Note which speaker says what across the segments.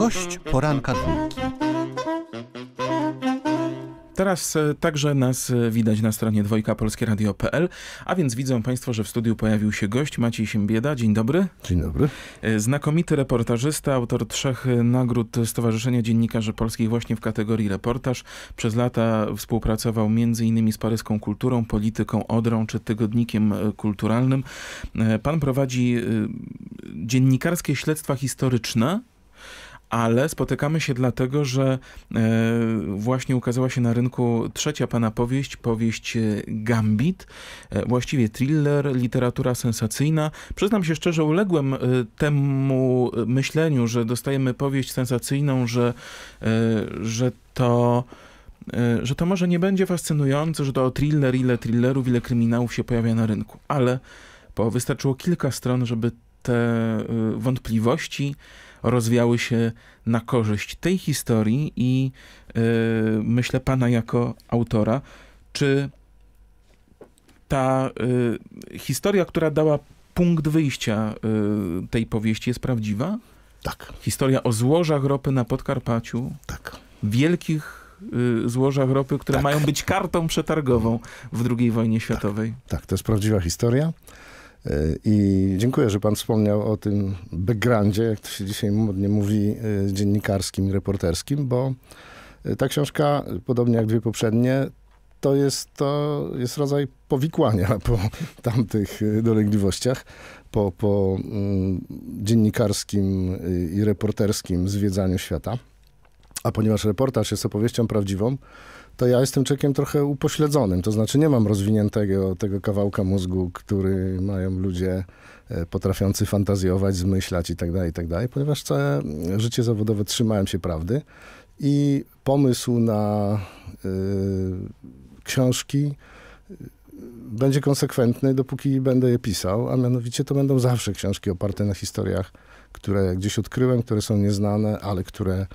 Speaker 1: Gość poranka dwójki. Teraz e, także nas e, widać na stronie dwojka a więc widzą Państwo, że w studiu pojawił się gość Maciej Siembieda. Dzień dobry. Dzień dobry. E, znakomity reportażysta, autor trzech nagród Stowarzyszenia Dziennikarzy Polskich właśnie w kategorii reportaż. Przez lata współpracował m.in. z paryską kulturą, polityką, Odrą czy tygodnikiem kulturalnym. Pan prowadzi dziennikarskie śledztwa historyczne, ale spotykamy się dlatego, że e, właśnie ukazała się na rynku trzecia pana powieść, powieść e, Gambit, e, właściwie thriller, literatura sensacyjna. Przyznam się szczerze, uległem temu myśleniu, że dostajemy powieść sensacyjną, że, że to że to może nie będzie fascynujące, że to o thriller, ile thrillerów, ile kryminałów się pojawia na rynku, ale po wystarczyło kilka stron, żeby te wątpliwości, rozwiały się na korzyść tej historii i e, myślę pana jako autora. Czy ta y, historia, która dała punkt wyjścia y, tej powieści jest prawdziwa? Tak. Historia o złożach ropy na Podkarpaciu. Tak. Wielkich złożach ropy, które tak. mają być kartą przetargową w II wojnie światowej.
Speaker 2: Tak. tak, to jest prawdziwa historia. E, I dziękuję, że pan wspomniał o tym backgroundzie, jak to się dzisiaj modnie mówi, e, dziennikarskim i reporterskim, bo e, ta książka, podobnie jak dwie poprzednie, to jest, to jest rodzaj powikłania po tamtych dolegliwościach, po, po mm, dziennikarskim i reporterskim zwiedzaniu świata. A ponieważ reportaż jest opowieścią prawdziwą, to ja jestem człowiekiem trochę upośledzonym. To znaczy nie mam rozwiniętego tego kawałka mózgu, który mają ludzie e, potrafiący fantazjować, zmyślać itd., tak itd., tak ponieważ całe życie zawodowe trzymałem się prawdy i pomysł na e, książki e, będzie konsekwentny, dopóki będę je pisał, a mianowicie to będą zawsze książki oparte na historiach, które gdzieś odkryłem, które są nieznane, ale które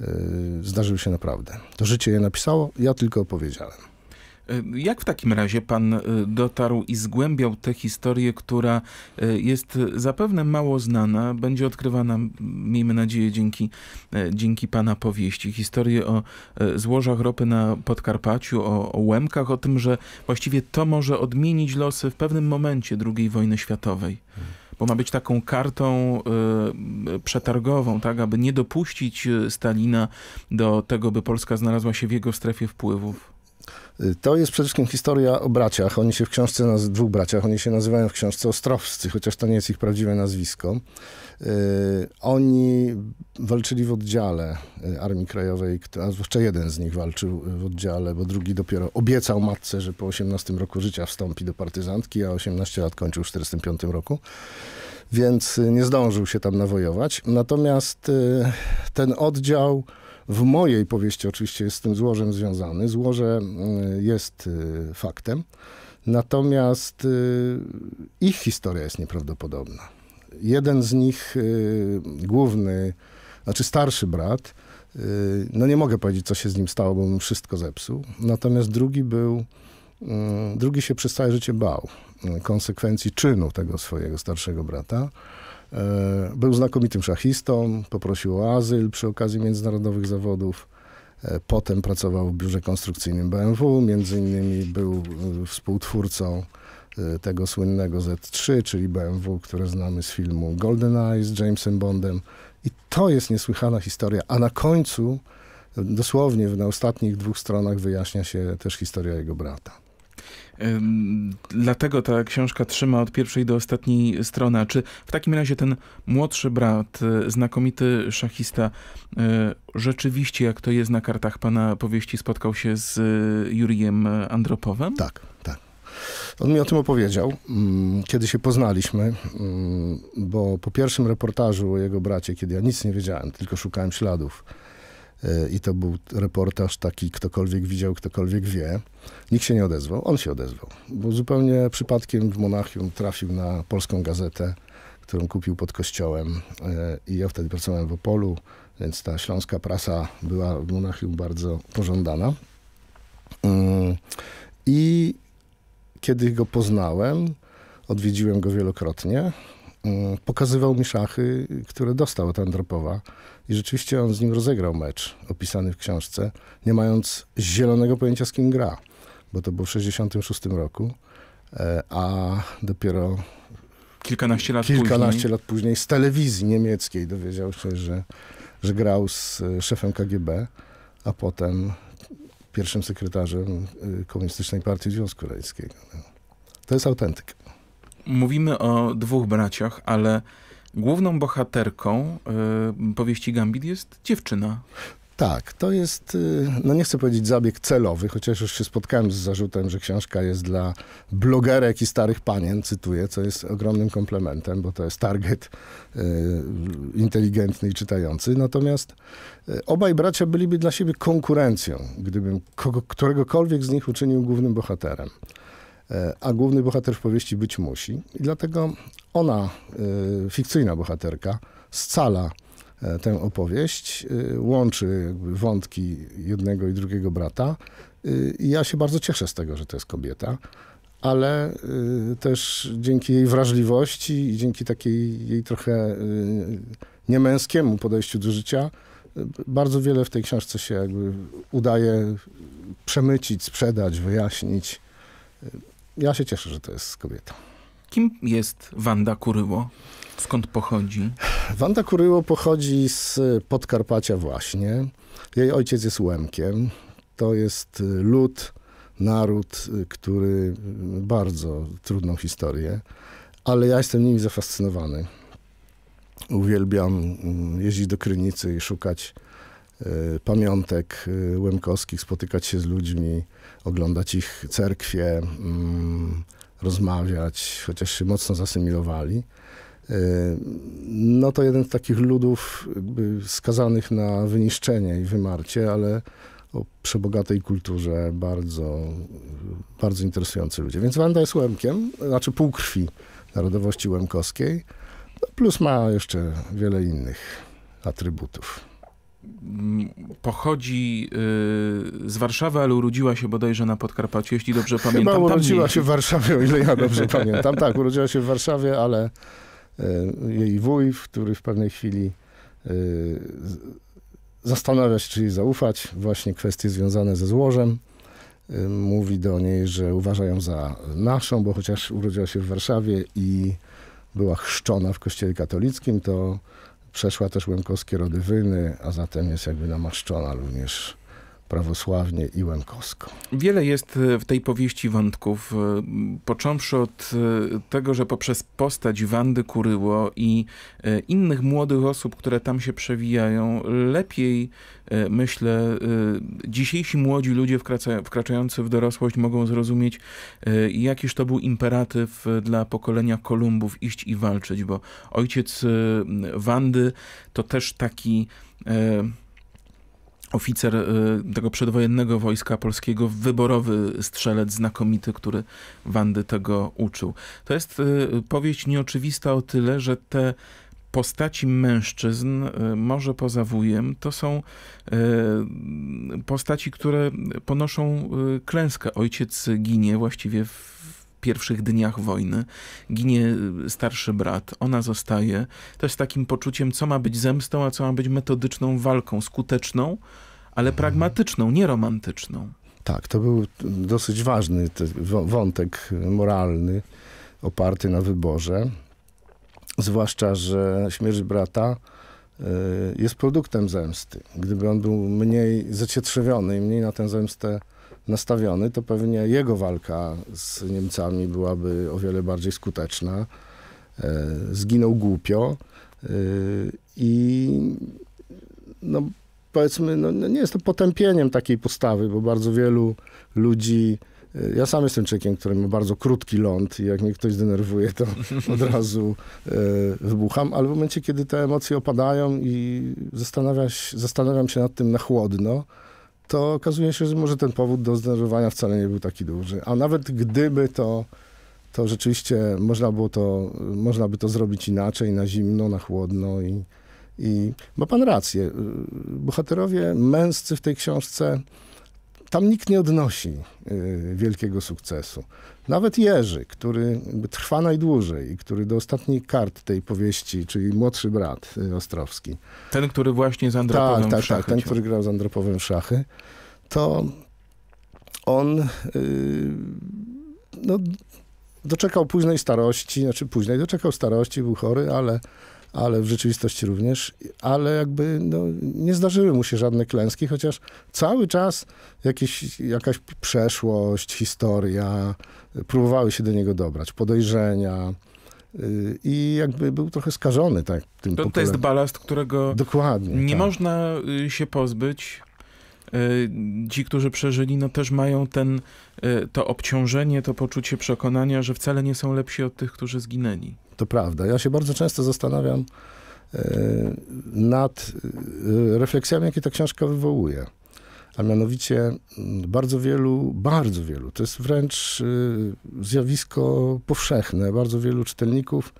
Speaker 2: Y, zdarzyły się naprawdę. To życie je napisało, ja tylko opowiedziałem.
Speaker 1: Y, jak w takim razie pan y, dotarł i zgłębiał tę historię, która jest zapewne mało znana, będzie odkrywana, miejmy nadzieję, dzięki, dzięki pana powieści. Historię o złożach ropy na Podkarpaciu, o, o Łemkach, o tym, że właściwie to może odmienić losy w pewnym momencie II wojny światowej. Hmm bo ma być taką kartą y, przetargową, tak, aby nie dopuścić y, Stalina do tego, by Polska znalazła się w jego strefie wpływów.
Speaker 2: To jest przede wszystkim historia o braciach. Oni się w książce, naz- dwóch braciach, oni się nazywają w książce Ostrowscy, chociaż to nie jest ich prawdziwe nazwisko. Y, oni walczyli w oddziale y, Armii Krajowej, a zwłaszcza jeden z nich walczył w oddziale, bo drugi dopiero obiecał matce, że po 18 roku życia wstąpi do partyzantki, a 18 lat kończył w 45 roku więc y, nie zdążył się tam nawojować. Natomiast ten oddział w mojej powieści oczywiście jest z tym złożem związany. Złoże mm, jest y, faktem, natomiast y, ich historia jest nieprawdopodobna. Jeden z nich, y, główny, znaczy starszy brat, no nie mogę powiedzieć, co się z nim stało, bo mu wszystko zepsuł. Natomiast drugi był, mm, drugi się przez całe życie bał konsekwencji czynu tego swojego starszego brata. E, był znakomitym szachistą, poprosił o azyl przy okazji międzynarodowych zawodów. E, potem pracował w biurze konstrukcyjnym BMW, między innymi był e, współtwórcą tego słynnego Z3, czyli BMW, które znamy z filmu GoldenEye z Jamesem Bondem. I to jest niesłychana historia. A na końcu, dosłownie na ostatnich dwóch stronach wyjaśnia się też historia jego brata.
Speaker 1: Dlatego ta książka trzyma od pierwszej do ostatniej strony. czy w takim razie ten młodszy brat, e, znakomity szachista, e, rzeczywiście, jak to jest na kartach pana powieści, spotkał się z e, Jurijem Andropowem? Tak, tak.
Speaker 2: On mi o tym opowiedział, mm, kiedy się poznaliśmy, mm, bo po pierwszym reportażu o jego bracie, kiedy ja nic nie wiedziałem, tylko szukałem śladów, i to był reportaż taki, ktokolwiek widział, ktokolwiek wie. Nikt się nie odezwał, on się odezwał, bo zupełnie przypadkiem w Monachium trafił na polską gazetę, którą kupił pod kościołem. E, I ja wtedy pracowałem w Opolu, więc ta śląska prasa była w Monachium bardzo pożądana. Mm, I kiedy go poznałem, odwiedziłem go wielokrotnie Mm, pokazywał mi szachy, które dostał od Andropowa i rzeczywiście on z nim rozegrał mecz opisany w książce, nie mając zielonego pojęcia z kim gra, bo to było w 1966 roku, e, a dopiero
Speaker 1: kilkanaście lat, kilkanaście później.
Speaker 2: lat później z telewizji niemieckiej dowiedział się, że, że grał z e, szefem KGB, a potem pierwszym sekretarzem e, Komunistycznej Partii Związku Radzieckiego.
Speaker 1: To jest autentyk. Mówimy o dwóch braciach, ale główną bohaterką y, powieści Gambit jest dziewczyna. Tak, to jest,
Speaker 2: y, no nie chcę powiedzieć zabieg celowy, chociaż już się spotkałem z zarzutem, że książka jest dla blogerek i starych panien, cytuję, co jest ogromnym komplementem, bo to jest target y, inteligentny i czytający. Natomiast y, obaj bracia byliby dla siebie konkurencją, gdybym kogo, któregokolwiek z nich uczynił głównym bohaterem. E, a główny bohater w powieści być musi. I dlatego ona, e, fikcyjna bohaterka, scala e, tę opowieść, łączy wątki jednego i drugiego brata. I ja się bardzo cieszę z tego, że to jest kobieta, ale też dzięki jej wrażliwości i dzięki takiej jej trochę niemęskiemu podejściu do życia, bardzo wiele w tej książce się jakby udaje przemycić, sprzedać, wyjaśnić ja się cieszę, że to jest kobieta. Kim jest Wanda Kuryło? Skąd pochodzi? Wanda Kuryło pochodzi z Podkarpacia właśnie. Jej ojciec jest Łemkiem. To jest lud, naród, który bardzo trudną historię, ale ja jestem nimi zafascynowany. Uwielbiam mm, jeździć do Krynicy i szukać Y, pamiątek y, łemkowskich, spotykać się z ludźmi, oglądać ich cerkwie, mm, rozmawiać, chociaż się mocno zasymilowali. Y, no to jeden z takich ludów skazanych na wyniszczenie i wymarcie, ale o przebogatej kulturze, bardzo, bardzo interesujący ludzie. Więc Wanda jest Łemkiem, znaczy półkrwi narodowości łemkowskiej, no plus ma jeszcze wiele innych atrybutów
Speaker 1: pochodzi y, z Warszawy, ale urodziła się bodajże na Podkarpaciu, jeśli dobrze pamiętam. Chyba urodziła się w Warszawie, o ile ja dobrze pamiętam. Tak,
Speaker 2: urodziła się w Warszawie, ale y, jej wuj, który w pewnej chwili y, zastanawia się, czy jej zaufać, właśnie kwestie związane ze złożem. Mówi do niej, że uważa ją za naszą, bo chociaż urodziła się w Warszawie i była chrzczona w kościele katolickim, to Przeszła też Łemkowskie wyny, a zatem jest jakby namaszczona również prawosławnie i łękowsko.
Speaker 1: Wiele jest e, w tej powieści wątków, e, począwszy od e, tego, że poprzez postać Wandy Kuryło i innych młodych osób, które tam się przewijają, lepiej, myślę, dzisiejsi młodzi ludzie wkraczający w dorosłość mogą zrozumieć, jakiż to był imperatyw dla pokolenia Kolumbów iść i walczyć, bo ojciec Wandy to też taki oficer y, tego przedwojennego Wojska Polskiego, wyborowy strzelec znakomity, który Wandy tego uczył. To jest y, powieść nieoczywista o tyle, że te postaci mężczyzn, y, może poza wujem, to są postaci, które ponoszą klęskę. Ojciec ginie właściwie w pierwszych dniach wojny. Ginie starszy brat, ona zostaje To jest takim poczuciem, co ma być zemstą, a co ma być metodyczną walką, skuteczną, ale pragmatyczną, nie romantyczną.
Speaker 2: Tak, to był dosyć ważny wątek moralny oparty na wyborze. Zwłaszcza, że śmierć brata y, jest produktem zemsty. Gdyby on był mniej zacietrzewiony i mniej na tę zemstę nastawiony, to pewnie jego walka z Niemcami byłaby o wiele bardziej skuteczna. E, zginął głupio y, i no, powiedzmy, no, no, nie jest to potępieniem takiej postawy, bo bardzo wielu ludzi. E, ja sam jestem człowiekiem, który ma bardzo krótki ląd i jak mnie ktoś denerwuje, to od razu e, wybucham, ale w momencie, kiedy te emocje opadają i zastanawiam się, zastanawiam się nad tym na chłodno, to okazuje się, że może ten powód do zdenerwowania wcale nie był taki duży. A nawet gdyby to, to rzeczywiście można, było to, można by to zrobić inaczej, na zimno, na chłodno i, i ma pan rację. Y, bohaterowie męscy w tej książce, tam nikt nie odnosi y, wielkiego sukcesu. Nawet Jerzy, który trwa najdłużej i który do ostatniej kart tej powieści, czyli młodszy brat y, Ostrowski.
Speaker 1: Ten, który właśnie z Andropowym tak, tak, w szachy. Tak, ten, który
Speaker 2: grał z Andropowym w szachy, to on no, doczekał późnej starości, znaczy późnej doczekał starości, był chory, ale, ale w rzeczywistości również, ale jakby no, nie zdarzyły mu się żadne klęski, chociaż cały czas jakieś, jakaś przeszłość, historia, y, próbowały się do niego dobrać, podejrzenia, y, i jakby był trochę skażony tak, tym To, to jest
Speaker 1: balast, którego Dokładnie, nie tak. można y, się pozbyć E, ci, którzy przeżyli, no też mają ten, e, to obciążenie, to poczucie przekonania, że wcale nie są lepsi od tych, którzy zginęli.
Speaker 2: To prawda. Ja się bardzo często zastanawiam e, nad refleksjami, jakie ta książka wywołuje. A mianowicie mm, bardzo wielu, bardzo wielu, to jest wręcz zjawisko powszechne, bardzo wielu czytelników,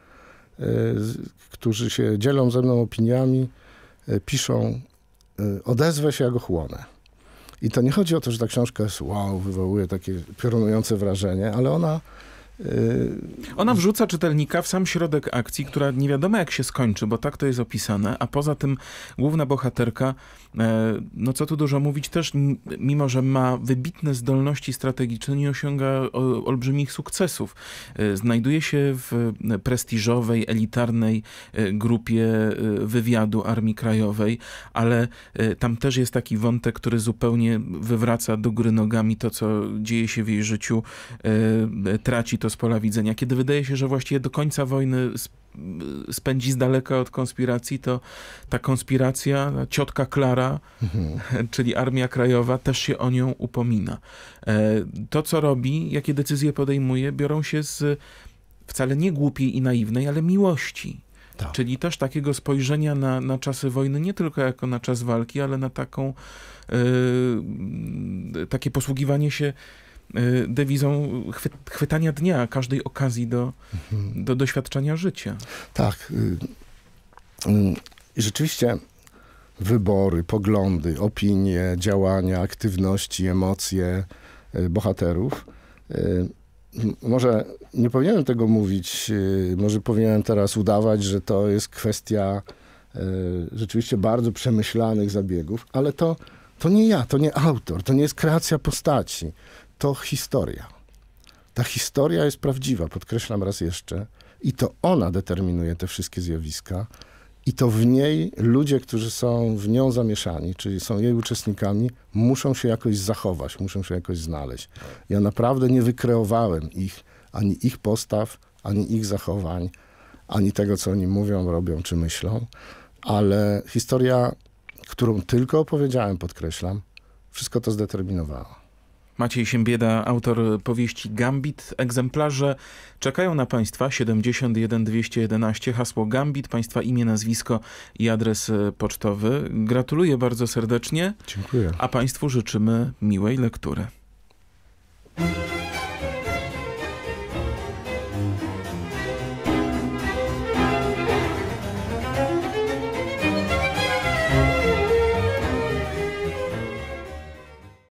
Speaker 2: którzy się dzielą ze mną opiniami, piszą, odezwę się, jak ochłonę. I to nie chodzi o to, że ta książka jest wow, wywołuje takie piorunujące wrażenie, ale ona
Speaker 1: ona wrzuca czytelnika w sam środek akcji, która nie wiadomo jak się skończy, bo tak to jest opisane, a poza tym główna bohaterka, e, no co tu dużo mówić, też mimo, że ma wybitne zdolności strategiczne, nie osiąga olbrzymich sukcesów. E, znajduje się w prestiżowej, elitarnej e, grupie wywiadu Armii Krajowej, ale tam też jest taki wątek, który zupełnie wywraca do góry nogami to, co dzieje się w jej życiu, traci to z pola widzenia. Kiedy wydaje się, że właściwie do końca wojny spędzi z daleka od konspiracji, to ta konspiracja, ta ciotka Klara, mhm. czyli Armia Krajowa, też się o nią upomina. E, to, co robi, jakie decyzje podejmuje, biorą się z wcale nie głupiej i naiwnej, ale miłości. Tak. Czyli też takiego spojrzenia na, na czasy wojny, nie tylko jako na czas walki, ale na taką, yy, takie posługiwanie się Y, dewizą chwy chwytania dnia, każdej okazji do, mhm. do doświadczenia życia. Tak. Y, y,
Speaker 2: I rzeczywiście wybory, poglądy, opinie, działania, aktywności, emocje bohaterów. Może nie powinienem tego mówić, może powinienem teraz udawać, że to jest kwestia rzeczywiście bardzo przemyślanych zabiegów, ale to, to nie ja, to nie autor, to nie jest kreacja postaci to historia. Ta historia jest prawdziwa, podkreślam raz jeszcze, i to ona determinuje te wszystkie zjawiska, i to w niej ludzie, którzy są w nią zamieszani, czyli są jej uczestnikami, muszą się jakoś zachować, muszą się jakoś znaleźć. Ja naprawdę nie wykreowałem ich, ani ich postaw, ani ich zachowań, ani tego, co oni mówią, robią czy myślą, ale historia, którą tylko opowiedziałem, podkreślam, wszystko to zdeterminowała.
Speaker 1: Maciej Siembieda, autor powieści Gambit. Egzemplarze czekają na Państwa. 71 211, hasło Gambit, Państwa imię, nazwisko i adres e, pocztowy. Gratuluję bardzo serdecznie. Dziękuję. A Państwu życzymy miłej lektury.